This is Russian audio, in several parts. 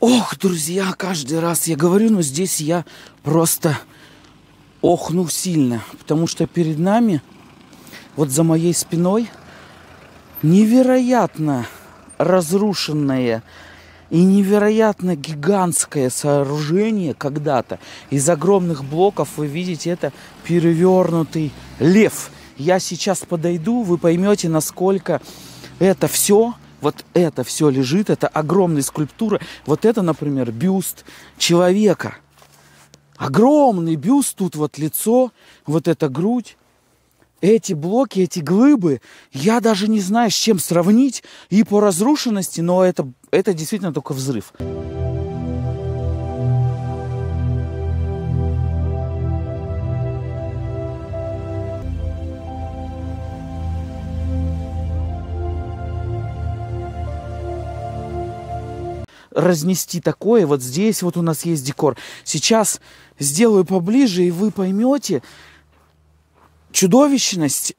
Ох, друзья, каждый раз я говорю, но здесь я просто охну сильно, потому что перед нами, вот за моей спиной, невероятно разрушенное и невероятно гигантское сооружение когда-то. Из огромных блоков вы видите это перевернутый лев. Я сейчас подойду, вы поймете, насколько это все вот это все лежит, это огромная скульптура. Вот это, например, бюст человека. Огромный бюст, тут вот лицо, вот эта грудь. Эти блоки, эти глыбы, я даже не знаю, с чем сравнить и по разрушенности, но это, это действительно только взрыв. Взрыв. разнести такое. Вот здесь вот у нас есть декор. Сейчас сделаю поближе, и вы поймете чудовищность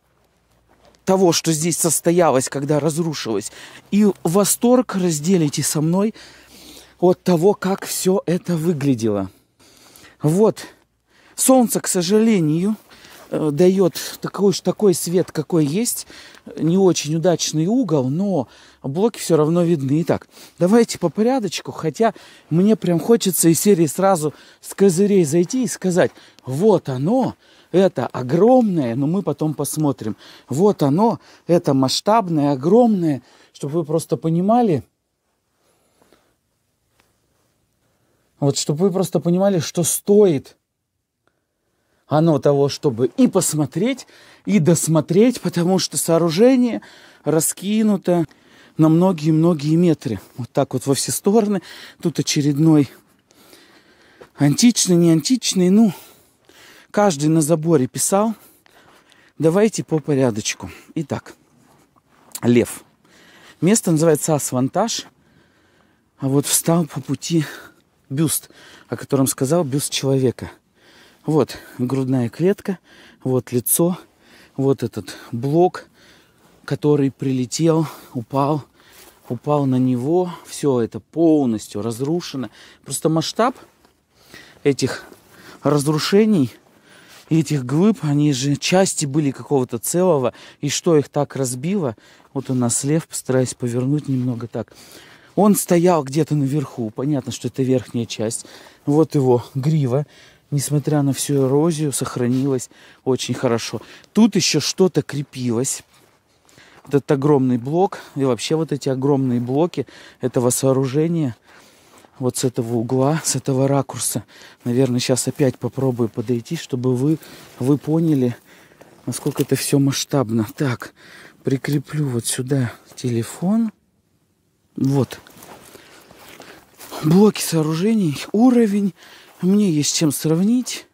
того, что здесь состоялось, когда разрушилось. И восторг разделите со мной от того, как все это выглядело. Вот. Солнце, к сожалению, Э, дает такой, такой свет, какой есть. Не очень удачный угол, но блоки все равно видны. Итак, давайте по порядочку, хотя мне прям хочется из серии сразу с козырей зайти и сказать, вот оно, это огромное, но мы потом посмотрим. Вот оно, это масштабное, огромное, чтобы вы просто понимали, вот чтобы вы просто понимали, что стоит оно того, чтобы и посмотреть, и досмотреть, потому что сооружение раскинуто на многие-многие метры. Вот так вот во все стороны. Тут очередной античный, не античный, ну, каждый на заборе писал. Давайте по порядочку. Итак, лев. Место называется Асвантаж. А вот встал по пути бюст, о котором сказал бюст человека – вот грудная клетка, вот лицо, вот этот блок, который прилетел, упал, упал на него. Все это полностью разрушено. Просто масштаб этих разрушений и этих глыб, они же части были какого-то целого, и что их так разбило, вот у нас лев, постараюсь повернуть немного так, он стоял где-то наверху, понятно, что это верхняя часть, вот его грива, несмотря на всю эрозию, сохранилось очень хорошо. Тут еще что-то крепилось. Этот огромный блок и вообще вот эти огромные блоки этого сооружения вот с этого угла, с этого ракурса. Наверное, сейчас опять попробую подойти, чтобы вы, вы поняли, насколько это все масштабно. Так, прикреплю вот сюда телефон. Вот. Блоки сооружений, уровень мне есть чем сравнить.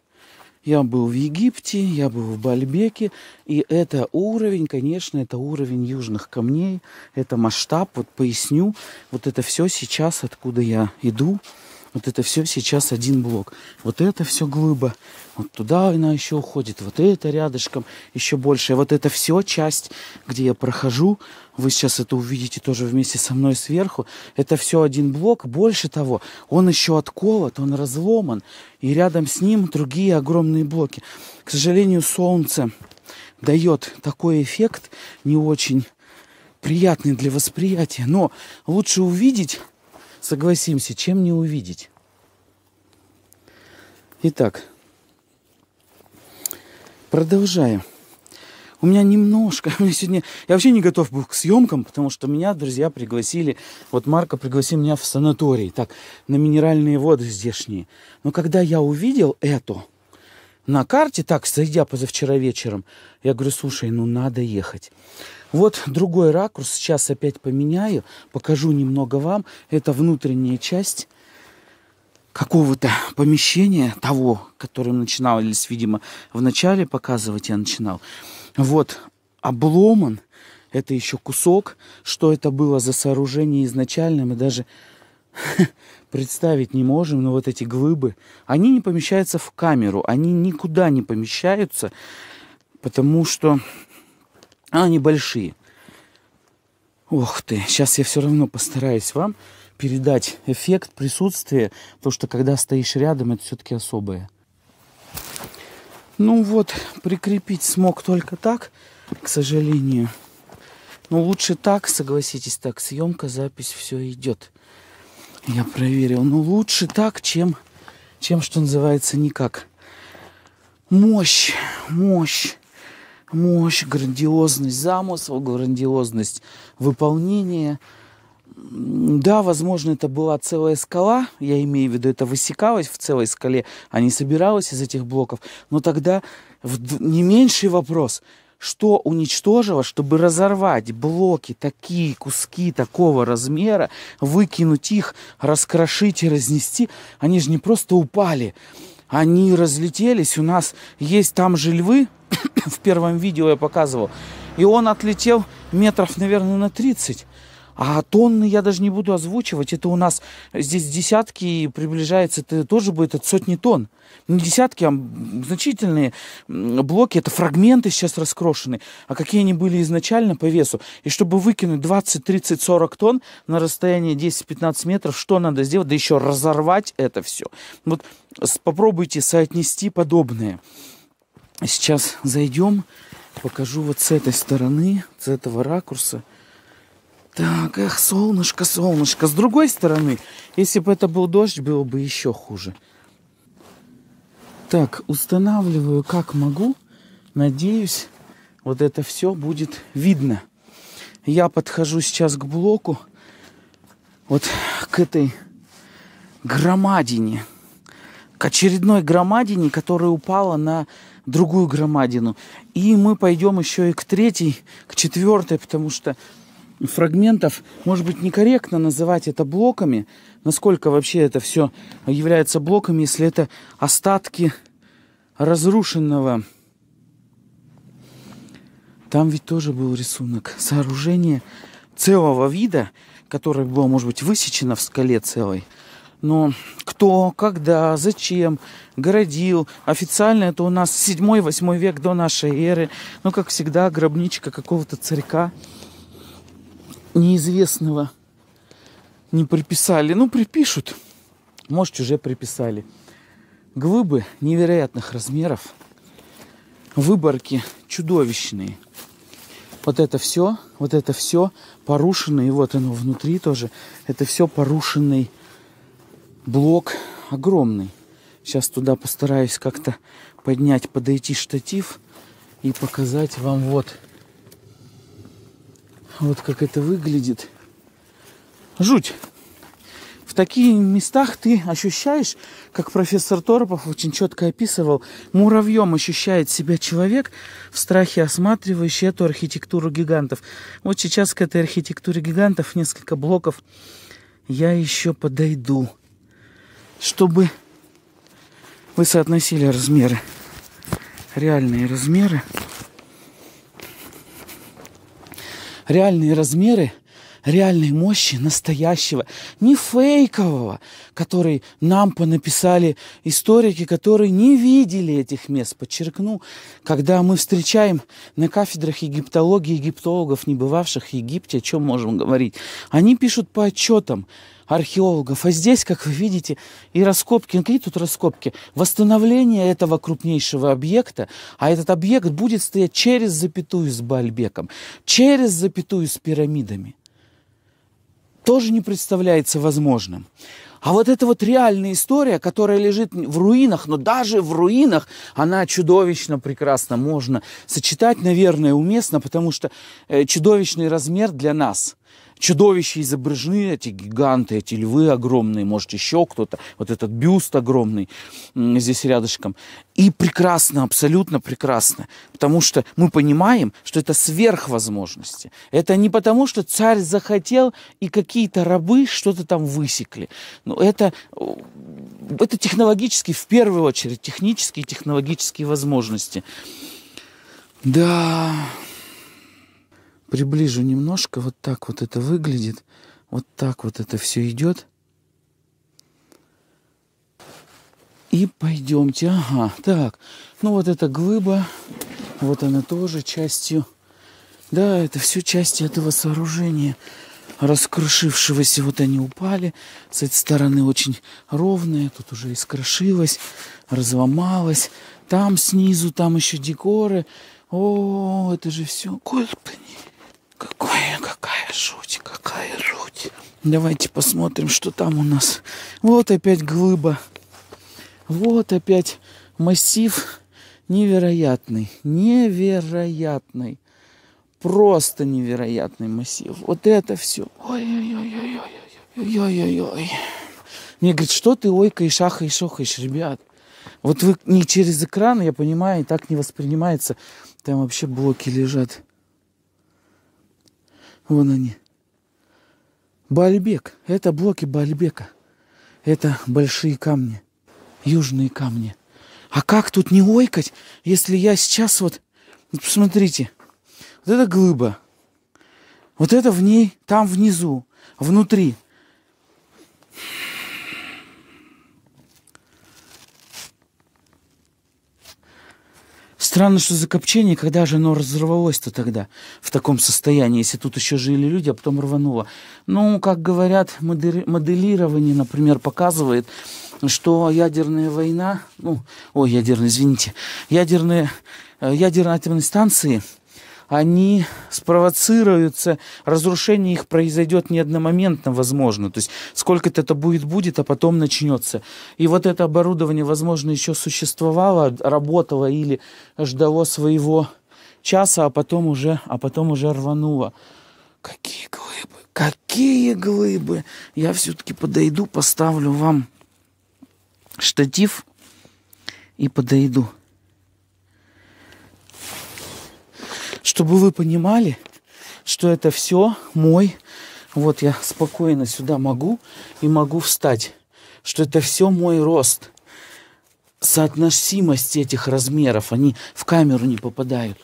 Я был в Египте, я был в Бальбеке, и это уровень, конечно, это уровень южных камней, это масштаб, вот поясню, вот это все сейчас, откуда я иду, вот это все сейчас один блок. Вот это все глыба. Вот туда она еще уходит. Вот это рядышком еще больше. Вот это все часть, где я прохожу. Вы сейчас это увидите тоже вместе со мной сверху. Это все один блок. Больше того, он еще отколот, он разломан. И рядом с ним другие огромные блоки. К сожалению, солнце дает такой эффект не очень приятный для восприятия. Но лучше увидеть Согласимся, чем не увидеть. Итак, продолжаем. У меня немножко, у меня сегодня, я вообще не готов был к съемкам, потому что меня друзья пригласили, вот Марко пригласил меня в санаторий, так, на минеральные воды здешние. Но когда я увидел это, на карте, так, сойдя позавчера вечером, я говорю, слушай, ну надо ехать. Вот другой ракурс, сейчас опять поменяю, покажу немного вам. Это внутренняя часть какого-то помещения, того, которым начинались, видимо, в начале показывать я начинал. Вот обломан, это еще кусок, что это было за сооружение изначально, мы даже представить не можем, но вот эти глыбы, они не помещаются в камеру, они никуда не помещаются, потому что а, они большие. Ох ты, сейчас я все равно постараюсь вам передать эффект присутствия, потому что когда стоишь рядом, это все-таки особое. Ну вот, прикрепить смог только так, к сожалению. Но ну лучше так, согласитесь, так съемка, запись, все идет. Я проверил. Ну, лучше так, чем, чем что называется, никак. Мощь, мощь, мощь, грандиозность замысла, грандиозность выполнения. Да, возможно, это была целая скала, я имею в виду, это высекалось в целой скале, а не собиралось из этих блоков. Но тогда не меньший вопрос – что уничтожило, чтобы разорвать блоки, такие куски такого размера, выкинуть их, раскрошить и разнести. Они же не просто упали, они разлетелись. У нас есть там же львы, в первом видео я показывал, и он отлетел метров, наверное, на 30. А тонны я даже не буду озвучивать. Это у нас здесь десятки и приближается, это тоже будет от сотни тонн. Не десятки, а значительные блоки. Это фрагменты сейчас раскрошены. А какие они были изначально по весу. И чтобы выкинуть 20, 30, 40 тонн на расстояние 10-15 метров, что надо сделать? Да еще разорвать это все. Вот попробуйте соотнести подобное. Сейчас зайдем, покажу вот с этой стороны, с этого ракурса – так, эх, солнышко, солнышко. С другой стороны, если бы это был дождь, было бы еще хуже. Так, устанавливаю как могу. Надеюсь, вот это все будет видно. Я подхожу сейчас к блоку, вот к этой громадине, к очередной громадине, которая упала на другую громадину. И мы пойдем еще и к третьей, к четвертой, потому что фрагментов. Может быть, некорректно называть это блоками. Насколько вообще это все является блоками, если это остатки разрушенного. Там ведь тоже был рисунок. Сооружение целого вида, которое было, может быть, высечено в скале целой. Но кто, когда, зачем городил. Официально это у нас 7-8 век до нашей эры. Ну, как всегда, гробничка какого-то царька неизвестного не приписали. Ну, припишут. Может, уже приписали. Глыбы невероятных размеров. Выборки чудовищные. Вот это все, вот это все порушено. И вот оно внутри тоже. Это все порушенный блок огромный. Сейчас туда постараюсь как-то поднять, подойти штатив и показать вам вот вот как это выглядит. Жуть. В таких местах ты ощущаешь, как профессор Торопов очень четко описывал, муравьем ощущает себя человек в страхе, осматривающий эту архитектуру гигантов. Вот сейчас к этой архитектуре гигантов несколько блоков я еще подойду, чтобы вы соотносили размеры, реальные размеры. реальные размеры реальной мощи настоящего, не фейкового, который нам понаписали историки, которые не видели этих мест. Подчеркну, когда мы встречаем на кафедрах египтологии египтологов, не бывавших в Египте, о чем можем говорить, они пишут по отчетам, археологов. А здесь, как вы видите, и раскопки, какие тут раскопки? Восстановление этого крупнейшего объекта, а этот объект будет стоять через запятую с Бальбеком, через запятую с пирамидами. Тоже не представляется возможным. А вот эта вот реальная история, которая лежит в руинах, но даже в руинах она чудовищно прекрасно можно сочетать, наверное, уместно, потому что э, чудовищный размер для нас – чудовища изображены, эти гиганты, эти львы огромные, может, еще кто-то, вот этот бюст огромный здесь рядышком. И прекрасно, абсолютно прекрасно, потому что мы понимаем, что это сверхвозможности. Это не потому, что царь захотел и какие-то рабы что-то там высекли. Но это, э, это технологически, в первую очередь, технические и технологические возможности. Да приближу немножко, вот так вот это выглядит, вот так вот это все идет. И пойдемте, ага, так, ну вот эта глыба, вот она тоже частью, да, это все части этого сооружения раскрошившегося. Вот они упали. С этой стороны очень ровная, Тут уже искрошилась, разломалась. Там снизу, там еще декоры. О, это же все. Господи. Какая, какая жуть, какая жуть. Давайте посмотрим, что там у нас. Вот опять глыба. Вот опять массив невероятный. Невероятный. Просто невероятный массив. Вот это все. Ой-ой-ой-ой-ой-ой-ой-ой. Мне говорит, что ты ойкаешь, ахаешь, охаешь, ребят. Вот вы не через экран, я понимаю, и так не воспринимается. Там вообще блоки лежат. Вон они. Бальбек. Это блоки Бальбека. Это большие камни. Южные камни. А как тут не ойкать, если я сейчас вот... посмотрите. Вот это глыба. Вот это в ней, там внизу, внутри. Странно, что закопчение, когда же оно разорвалось-то тогда, в таком состоянии, если тут еще жили люди, а потом рвануло. Ну, как говорят, моделирование, например, показывает, что ядерная война, ну, ой, ядерная, извините, ядерные, э, ядерные атомные станции – они спровоцируются, разрушение их произойдет не одномоментно, возможно. То есть сколько-то это будет, будет, а потом начнется. И вот это оборудование, возможно, еще существовало, работало или ждало своего часа, а потом уже, а потом уже рвануло. Какие глыбы, какие глыбы! Я все-таки подойду, поставлю вам штатив и подойду. чтобы вы понимали, что это все мой, вот я спокойно сюда могу и могу встать, что это все мой рост. Соотносимость этих размеров, они в камеру не попадают.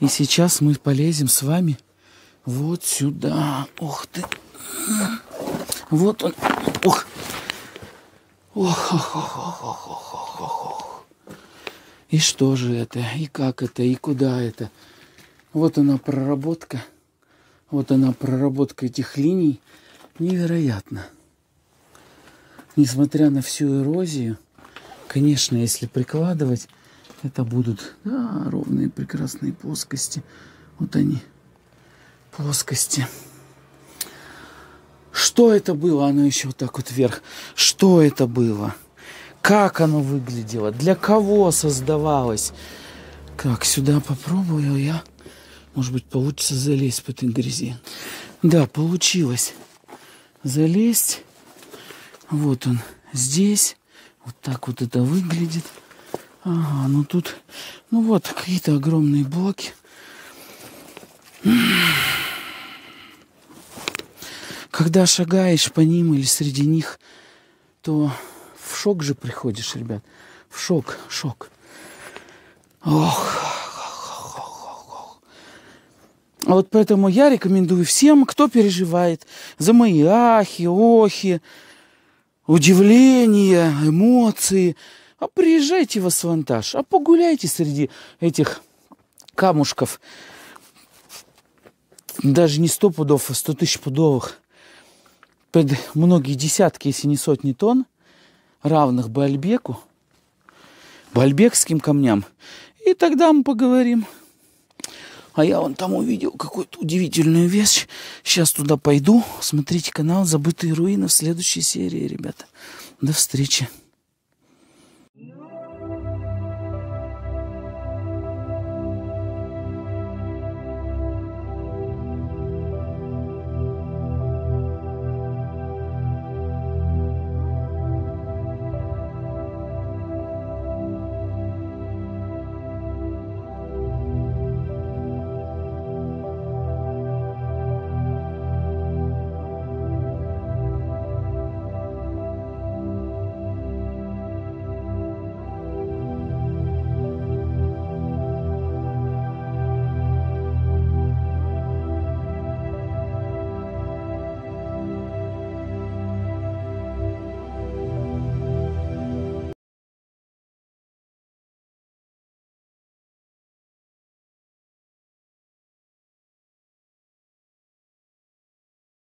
И сейчас мы полезем с вами вот сюда. Ох ты. Вот он. Ох. Ох, ох, ох, ох, ох, ох, ох, ох. И что же это, и как это, и куда это. Вот она проработка, вот она проработка этих линий. Невероятно. Несмотря на всю эрозию, конечно, если прикладывать, это будут да, ровные прекрасные плоскости. Вот они, плоскости. Что это было? Оно еще вот так вот вверх. Что это было? как оно выглядело, для кого создавалось. Как сюда попробую я, может быть, получится залезть по этой грязи. Да, получилось залезть. Вот он здесь. Вот так вот это выглядит. Ага, ну тут, ну вот, какие-то огромные блоки. Когда шагаешь по ним или среди них, то в шок же приходишь, ребят. В шок, шок. Ох, а вот поэтому я рекомендую всем, кто переживает за мои ахи, охи, удивление, эмоции, а приезжайте в Асвантаж, а погуляйте среди этих камушков. Даже не сто пудов, а сто тысяч пудовых. Под многие десятки, если не сотни тонн равных Бальбеку, Бальбекским камням. И тогда мы поговорим. А я вон там увидел какую-то удивительную вещь. Сейчас туда пойду. Смотрите канал «Забытые руины» в следующей серии, ребята. До встречи.